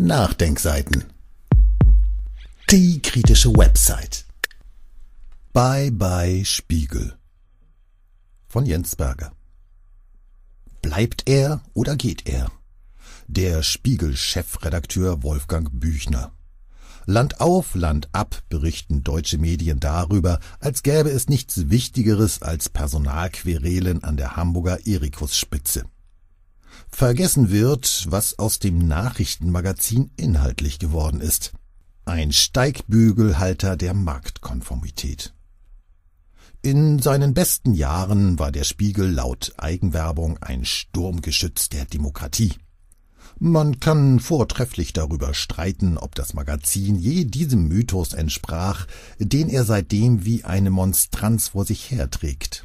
Nachdenkseiten. Die kritische Website. Bye bye Spiegel. Von Jens Berger. Bleibt er oder geht er? Der Spiegel-Chefredakteur Wolfgang Büchner. Land auf, Land ab berichten deutsche Medien darüber, als gäbe es nichts Wichtigeres als Personalquerelen an der Hamburger Erikusspitze vergessen wird, was aus dem Nachrichtenmagazin inhaltlich geworden ist. Ein Steigbügelhalter der Marktkonformität. In seinen besten Jahren war der Spiegel laut Eigenwerbung ein Sturmgeschütz der Demokratie. Man kann vortrefflich darüber streiten, ob das Magazin je diesem Mythos entsprach, den er seitdem wie eine Monstranz vor sich herträgt.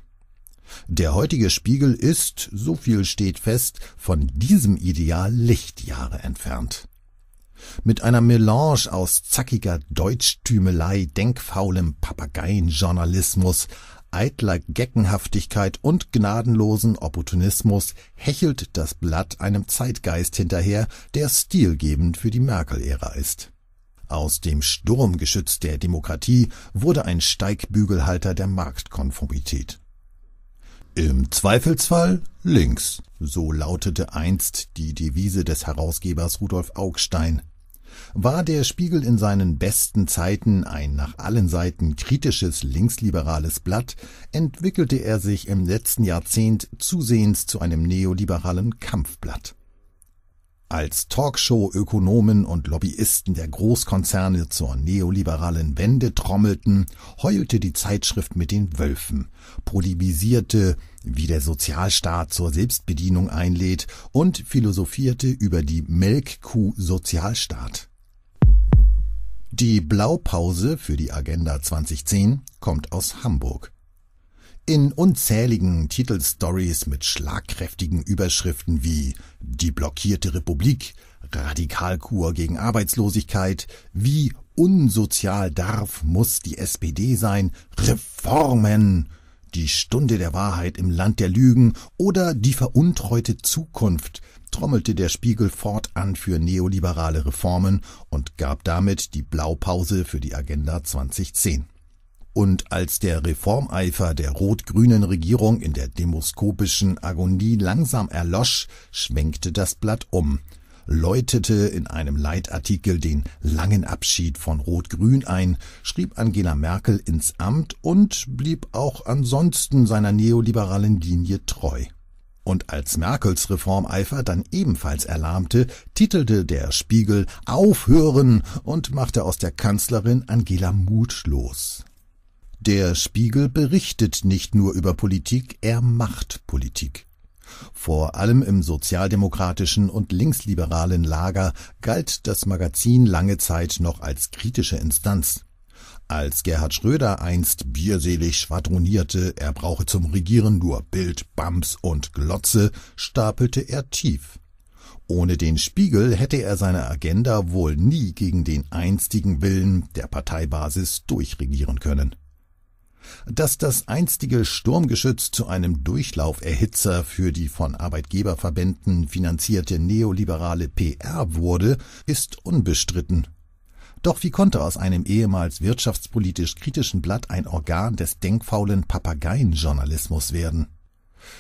Der heutige Spiegel ist, so viel steht fest, von diesem Ideal Lichtjahre entfernt. Mit einer Melange aus zackiger Deutschtümelei, denkfaulem Papageienjournalismus, eitler Geckenhaftigkeit und gnadenlosen Opportunismus hechelt das Blatt einem Zeitgeist hinterher, der stilgebend für die Merkel-Ära ist. Aus dem Sturmgeschütz der Demokratie wurde ein Steigbügelhalter der Marktkonformität. Im Zweifelsfall links, so lautete einst die Devise des Herausgebers Rudolf Augstein. War der Spiegel in seinen besten Zeiten ein nach allen Seiten kritisches linksliberales Blatt, entwickelte er sich im letzten Jahrzehnt zusehends zu einem neoliberalen Kampfblatt als Talkshow-Ökonomen und Lobbyisten der Großkonzerne zur neoliberalen Wende trommelten, heulte die Zeitschrift mit den Wölfen, prohibisierte, wie der Sozialstaat zur Selbstbedienung einlädt und philosophierte über die Melkkuh Sozialstaat. Die Blaupause für die Agenda 2010 kommt aus Hamburg. In unzähligen Titelstories mit schlagkräftigen Überschriften wie Die blockierte Republik, Radikalkur gegen Arbeitslosigkeit, wie unsozial darf, muss die SPD sein, Reformen, die Stunde der Wahrheit im Land der Lügen oder die veruntreute Zukunft trommelte der Spiegel fortan für neoliberale Reformen und gab damit die Blaupause für die Agenda 2010. Und als der Reformeifer der rot-grünen Regierung in der demoskopischen Agonie langsam erlosch, schwenkte das Blatt um, läutete in einem Leitartikel den langen Abschied von Rot-Grün ein, schrieb Angela Merkel ins Amt und blieb auch ansonsten seiner neoliberalen Linie treu. Und als Merkels Reformeifer dann ebenfalls erlahmte, titelte der Spiegel Aufhören und machte aus der Kanzlerin Angela mutlos. Der Spiegel berichtet nicht nur über Politik, er macht Politik. Vor allem im sozialdemokratischen und linksliberalen Lager galt das Magazin lange Zeit noch als kritische Instanz. Als Gerhard Schröder einst bierselig schwadronierte, er brauche zum Regieren nur Bild, Bams und Glotze, stapelte er tief. Ohne den Spiegel hätte er seine Agenda wohl nie gegen den einstigen Willen der Parteibasis durchregieren können. Dass das einstige Sturmgeschütz zu einem Durchlauferhitzer für die von Arbeitgeberverbänden finanzierte neoliberale PR wurde, ist unbestritten. Doch wie konnte aus einem ehemals wirtschaftspolitisch kritischen Blatt ein Organ des denkfaulen Papageienjournalismus werden?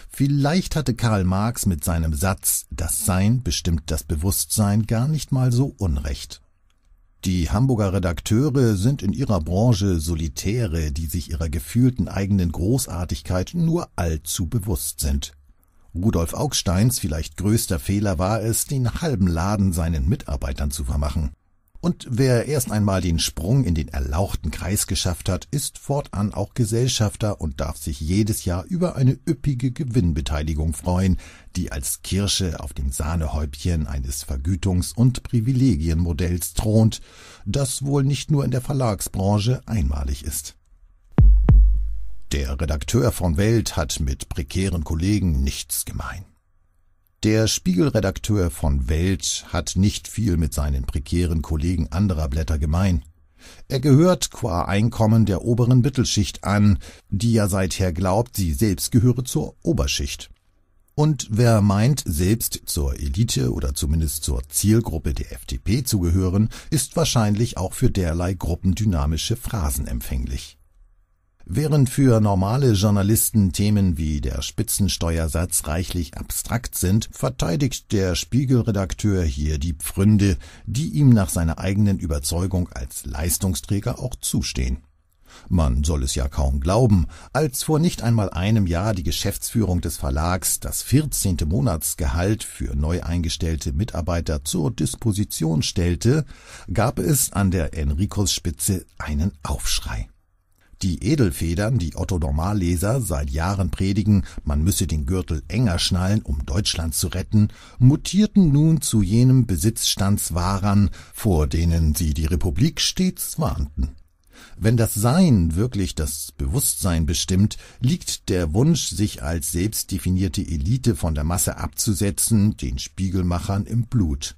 Vielleicht hatte Karl Marx mit seinem Satz Das Sein bestimmt das Bewusstsein gar nicht mal so Unrecht. Die Hamburger Redakteure sind in ihrer Branche Solitäre, die sich ihrer gefühlten eigenen Großartigkeit nur allzu bewusst sind. Rudolf Augsteins vielleicht größter Fehler war es, den halben Laden seinen Mitarbeitern zu vermachen. Und wer erst einmal den Sprung in den erlauchten Kreis geschafft hat, ist fortan auch Gesellschafter und darf sich jedes Jahr über eine üppige Gewinnbeteiligung freuen, die als Kirsche auf dem Sahnehäubchen eines Vergütungs- und Privilegienmodells thront, das wohl nicht nur in der Verlagsbranche einmalig ist. Der Redakteur von Welt hat mit prekären Kollegen nichts gemein. Der Spiegelredakteur von Welt hat nicht viel mit seinen prekären Kollegen anderer Blätter gemein. Er gehört qua Einkommen der oberen Mittelschicht an, die ja seither glaubt, sie selbst gehöre zur Oberschicht. Und wer meint, selbst zur Elite oder zumindest zur Zielgruppe der FDP zu gehören, ist wahrscheinlich auch für derlei gruppendynamische Phrasen empfänglich. Während für normale Journalisten Themen wie der Spitzensteuersatz reichlich abstrakt sind, verteidigt der Spiegelredakteur hier die Pfründe, die ihm nach seiner eigenen Überzeugung als Leistungsträger auch zustehen. Man soll es ja kaum glauben, als vor nicht einmal einem Jahr die Geschäftsführung des Verlags das 14. Monatsgehalt für neu eingestellte Mitarbeiter zur Disposition stellte, gab es an der Enricus spitze einen Aufschrei. Die Edelfedern, die Otto Normalleser seit Jahren predigen, man müsse den Gürtel enger schnallen, um Deutschland zu retten, mutierten nun zu jenem Besitzstandswahrern, vor denen sie die Republik stets warnten. Wenn das Sein wirklich das Bewusstsein bestimmt, liegt der Wunsch, sich als selbstdefinierte Elite von der Masse abzusetzen, den Spiegelmachern im Blut.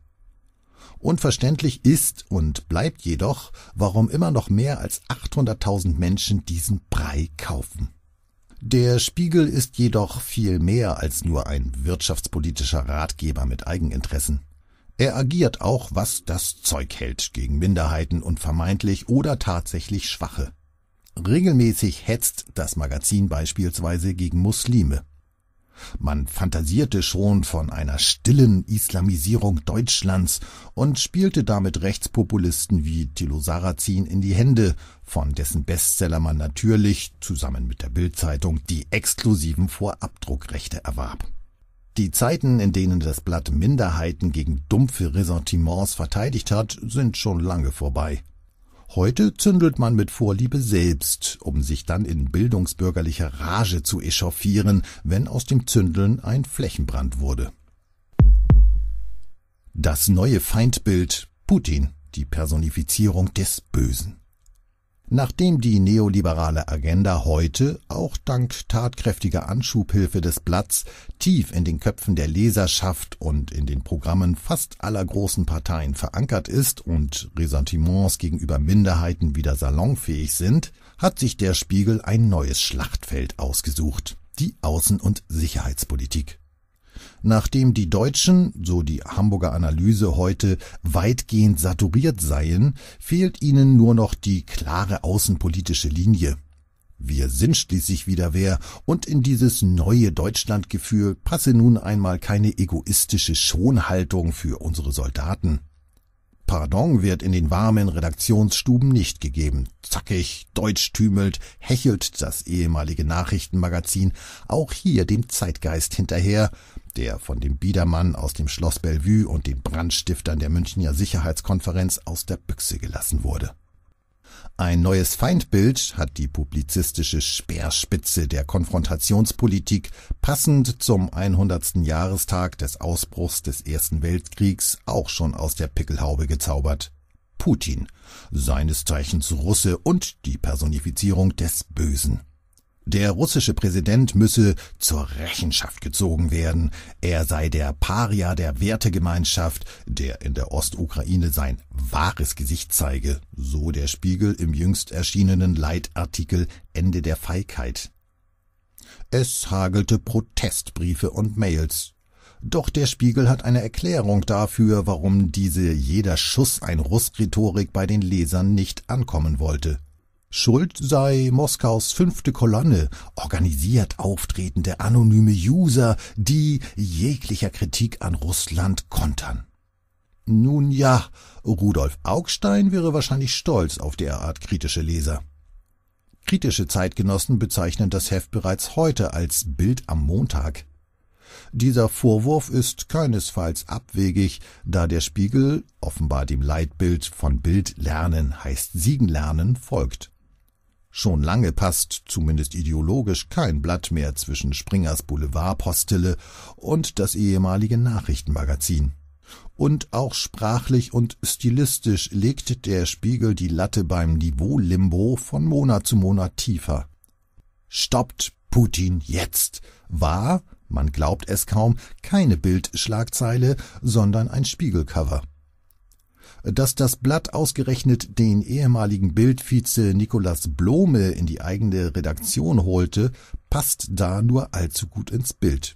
Unverständlich ist und bleibt jedoch, warum immer noch mehr als 800.000 Menschen diesen Brei kaufen. Der Spiegel ist jedoch viel mehr als nur ein wirtschaftspolitischer Ratgeber mit Eigeninteressen. Er agiert auch, was das Zeug hält, gegen Minderheiten und vermeintlich oder tatsächlich Schwache. Regelmäßig hetzt das Magazin beispielsweise gegen Muslime. Man fantasierte schon von einer stillen Islamisierung Deutschlands und spielte damit Rechtspopulisten wie Thilo Sarrazin in die Hände, von dessen Bestseller man natürlich zusammen mit der Bildzeitung die exklusiven Vorabdruckrechte erwarb. Die Zeiten, in denen das Blatt Minderheiten gegen dumpfe Ressentiments verteidigt hat, sind schon lange vorbei. Heute zündelt man mit Vorliebe selbst, um sich dann in bildungsbürgerlicher Rage zu echauffieren, wenn aus dem Zündeln ein Flächenbrand wurde. Das neue Feindbild Putin, die Personifizierung des Bösen. Nachdem die neoliberale Agenda heute, auch dank tatkräftiger Anschubhilfe des Blatts, tief in den Köpfen der Leserschaft und in den Programmen fast aller großen Parteien verankert ist und Ressentiments gegenüber Minderheiten wieder salonfähig sind, hat sich der Spiegel ein neues Schlachtfeld ausgesucht, die Außen- und Sicherheitspolitik. Nachdem die Deutschen, so die Hamburger Analyse heute, weitgehend saturiert seien, fehlt ihnen nur noch die klare außenpolitische Linie. Wir sind schließlich wieder wer, und in dieses neue Deutschlandgefühl passe nun einmal keine egoistische Schonhaltung für unsere Soldaten. Pardon wird in den warmen Redaktionsstuben nicht gegeben. Zackig, deutschtümelt, hechelt das ehemalige Nachrichtenmagazin auch hier dem Zeitgeist hinterher, der von dem Biedermann aus dem Schloss Bellevue und den Brandstiftern der Münchner Sicherheitskonferenz aus der Büchse gelassen wurde. Ein neues Feindbild hat die publizistische Speerspitze der Konfrontationspolitik passend zum 100. Jahrestag des Ausbruchs des Ersten Weltkriegs auch schon aus der Pickelhaube gezaubert. Putin, seines Zeichens Russe und die Personifizierung des Bösen. Der russische Präsident müsse zur Rechenschaft gezogen werden, er sei der Paria der Wertegemeinschaft, der in der Ostukraine sein wahres Gesicht zeige, so der Spiegel im jüngst erschienenen Leitartikel Ende der Feigheit. Es hagelte Protestbriefe und Mails. Doch der Spiegel hat eine Erklärung dafür, warum diese jeder Schuss ein Russ-Rhetorik bei den Lesern nicht ankommen wollte. Schuld sei Moskaus fünfte Kolonne, organisiert auftretende anonyme User, die jeglicher Kritik an Russland kontern. Nun ja, Rudolf Augstein wäre wahrscheinlich stolz auf derart kritische Leser. Kritische Zeitgenossen bezeichnen das Heft bereits heute als Bild am Montag. Dieser Vorwurf ist keinesfalls abwegig, da der Spiegel offenbar dem Leitbild von Bild lernen heißt siegen lernen folgt. Schon lange passt, zumindest ideologisch, kein Blatt mehr zwischen Springers Boulevardpostille und das ehemalige Nachrichtenmagazin. Und auch sprachlich und stilistisch legt der Spiegel die Latte beim Niveau-Limbo von Monat zu Monat tiefer. Stoppt Putin jetzt war, man glaubt es kaum, keine Bildschlagzeile, sondern ein Spiegelcover dass das Blatt ausgerechnet den ehemaligen Bildvize Nikolas Blome in die eigene Redaktion holte, passt da nur allzu gut ins Bild.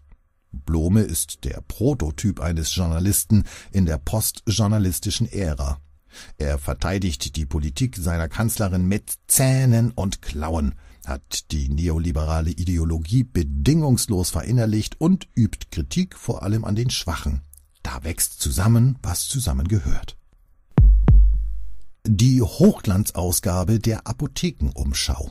Blome ist der Prototyp eines Journalisten in der postjournalistischen Ära. Er verteidigt die Politik seiner Kanzlerin mit Zähnen und Klauen, hat die neoliberale Ideologie bedingungslos verinnerlicht und übt Kritik vor allem an den Schwachen. Da wächst zusammen, was zusammengehört die Hochglanzausgabe der Apothekenumschau.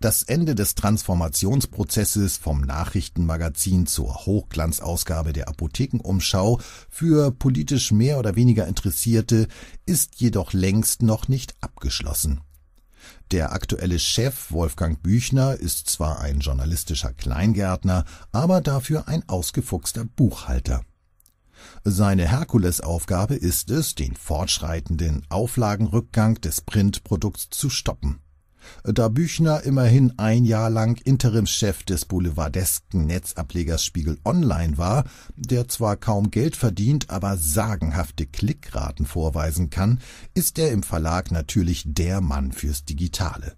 Das Ende des Transformationsprozesses vom Nachrichtenmagazin zur Hochglanzausgabe der Apothekenumschau für politisch mehr oder weniger Interessierte ist jedoch längst noch nicht abgeschlossen. Der aktuelle Chef Wolfgang Büchner ist zwar ein journalistischer Kleingärtner, aber dafür ein ausgefuchster Buchhalter. Seine Herkulesaufgabe ist es, den fortschreitenden Auflagenrückgang des Printprodukts zu stoppen. Da Büchner immerhin ein Jahr lang Interimschef des boulevardesken Netzablegers Spiegel Online war, der zwar kaum Geld verdient, aber sagenhafte Klickraten vorweisen kann, ist er im Verlag natürlich der Mann fürs Digitale.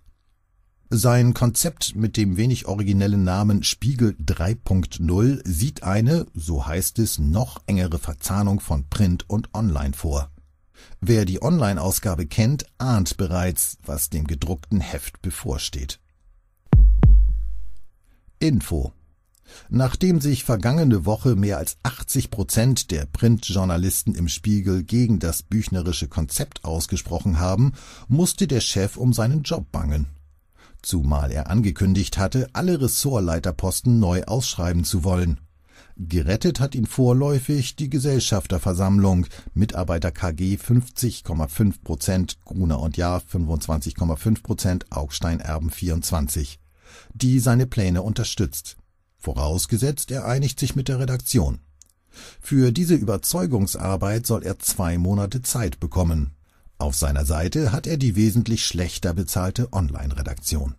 Sein Konzept mit dem wenig originellen Namen Spiegel 3.0 sieht eine, so heißt es, noch engere Verzahnung von Print und Online vor. Wer die Online-Ausgabe kennt, ahnt bereits, was dem gedruckten Heft bevorsteht. Info Nachdem sich vergangene Woche mehr als 80 Prozent der Printjournalisten im Spiegel gegen das büchnerische Konzept ausgesprochen haben, musste der Chef um seinen Job bangen zumal er angekündigt hatte, alle Ressortleiterposten neu ausschreiben zu wollen. Gerettet hat ihn vorläufig die Gesellschafterversammlung, Mitarbeiter KG 50,5 Prozent, Gruner und Jahr 25,5 Prozent, Augstein Erben 24, die seine Pläne unterstützt. Vorausgesetzt, er einigt sich mit der Redaktion. Für diese Überzeugungsarbeit soll er zwei Monate Zeit bekommen. Auf seiner Seite hat er die wesentlich schlechter bezahlte Online-Redaktion.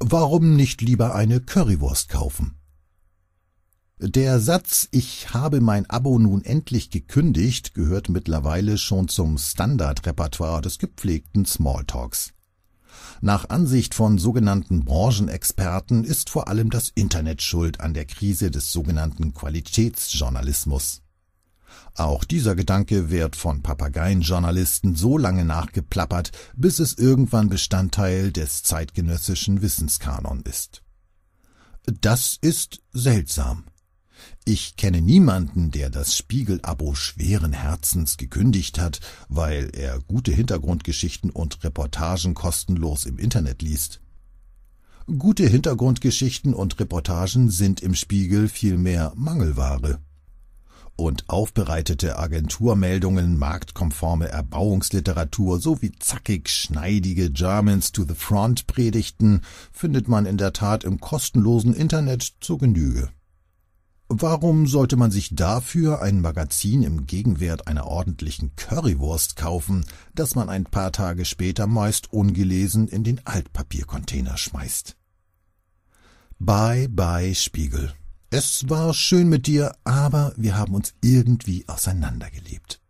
Warum nicht lieber eine Currywurst kaufen? Der Satz Ich habe mein Abo nun endlich gekündigt gehört mittlerweile schon zum Standardrepertoire des gepflegten Smalltalks. Nach Ansicht von sogenannten Branchenexperten ist vor allem das Internet schuld an der Krise des sogenannten Qualitätsjournalismus. Auch dieser Gedanke wird von Papageienjournalisten so lange nachgeplappert, bis es irgendwann Bestandteil des zeitgenössischen Wissenskanon ist. Das ist seltsam. Ich kenne niemanden, der das Spiegelabo schweren Herzens gekündigt hat, weil er gute Hintergrundgeschichten und Reportagen kostenlos im Internet liest. Gute Hintergrundgeschichten und Reportagen sind im Spiegel vielmehr Mangelware und aufbereitete Agenturmeldungen, marktkonforme Erbauungsliteratur sowie zackig schneidige Germans to the Front Predigten findet man in der Tat im kostenlosen Internet zur Genüge. Warum sollte man sich dafür ein Magazin im Gegenwert einer ordentlichen Currywurst kaufen, das man ein paar Tage später meist ungelesen in den Altpapiercontainer schmeißt? Bye bye Spiegel. Es war schön mit dir, aber wir haben uns irgendwie auseinandergelebt.